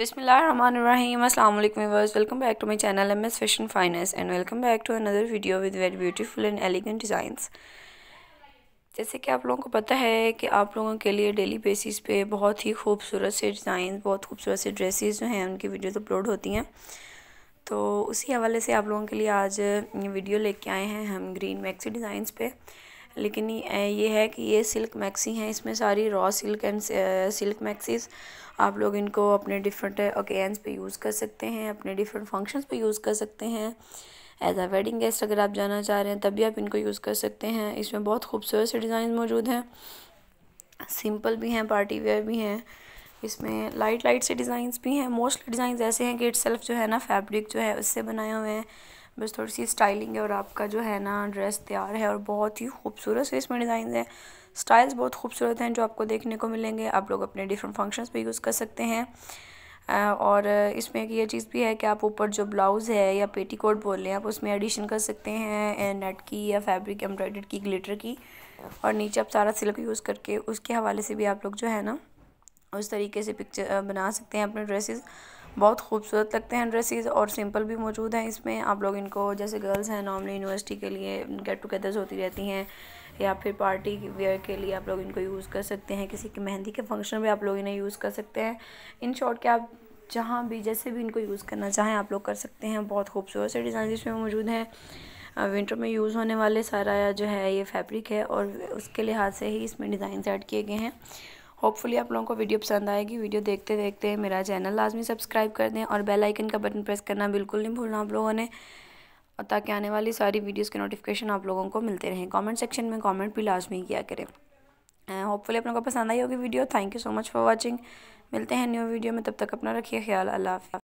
बसमिलीमर्स welcome back to my channel M S fashion finance and welcome back to another video with very beautiful and elegant design जैसे कि आप लोगों को पता है कि आप लोगों के लिए डेली बेसिस पे बहुत ही खूबसूरत से डिज़ाइन बहुत खूबसूरत से ड्रेसिस जो हैं उनकी वीडियोस अपलोड होती हैं तो उसी हवाले से आप लोगों के लिए आज वीडियो लेके आए हैं हम ग्रीन मैक्सी डिज़ाइंस पर लेकिन ये है कि ये सिल्क मैक्सी हैं इसमें सारी raw silk and silk maxis आप लोग इनको अपने डिफरेंट ओकेजन्स पे यूज़ कर सकते हैं अपने डिफरेंट फंक्शंस पे यूज़ कर सकते हैं एज आ वेडिंग गेस्ट अगर आप जाना चाह रहे हैं तब भी आप इनको यूज़ कर सकते हैं इसमें बहुत खूबसूरत से डिज़ाइन मौजूद हैं सिंपल भी हैं पार्टी वेयर भी हैं इसमें लाइट लाइट से डिज़ाइंस भी हैं मोस्टली डिज़ाइंस ऐसे हैं कि इट जो है ना फैब्रिक जो है उससे बनाए हुए हैं बस थोड़ी सी स्टाइलिंग है और आपका जो है ना ड्रेस तैयार है और बहुत ही खूबसूरत से इसमें डिज़ाइन है स्टाइल्स बहुत खूबसूरत हैं जो आपको देखने को मिलेंगे आप लोग अपने डिफरेंट फंक्शंस पे यूज़ कर सकते हैं और इसमें एक ये चीज़ भी है कि आप ऊपर जो ब्लाउज़ है या पेटी कोट बोल रहे हैं आप उसमें एडिशन कर सकते हैं नेट की या फैब्रिक एम्ब्रॉयडर की ग्लिटर की और नीचे आप सारा सिल्क यूज़ करके उसके हवाले से भी आप लोग जो है ना उस तरीके से पिक्चर बना सकते हैं अपने ड्रेसेस बहुत खूबसूरत लगते हैं ड्रेसेस और सिंपल भी मौजूद हैं इसमें आप लोग इनको जैसे गर्ल्स हैं नॉर्मली यूनिवर्सिटी के लिए गेट टुगेदर्स होती रहती हैं या फिर पार्टी वेयर के लिए आप लोग इनको यूज़ कर सकते हैं किसी की मेहंदी के फंक्शन में आप लोग इन्हें यूज़ कर सकते हैं इन शॉर्ट के आप जहाँ भी जैसे भी इनको यूज़ करना चाहें आप लोग कर सकते हैं बहुत खूबसूरत से डिज़ाइन इसमें मौजूद हैं विंटर में यूज़ होने वाले सारा जो है ये फैब्रिक है और उसके लिहाज से ही इसमें डिज़ाइन ऐड किए गए हैं होपफुली आप लोगों को वीडियो पसंद आएगी वीडियो देखते देखते मेरा चैनल लाजमी सब्सक्राइब कर दें और बेल आइकन का बटन प्रेस करना बिल्कुल नहीं भूलना आप लोगों ने और ताकि आने वाली सारी वीडियोज़ के नोटिफिकेशन आप लोगों को मिलते रहें कॉमेंट सेक्शन में कॉमेंट भी लाजमी किया करें होपफुली uh, आप लोगों को पसंद आई होगी video thank you so much for watching मिलते हैं न्यू वीडियो में तब तक अपना रखिए ख्याल अल्लाह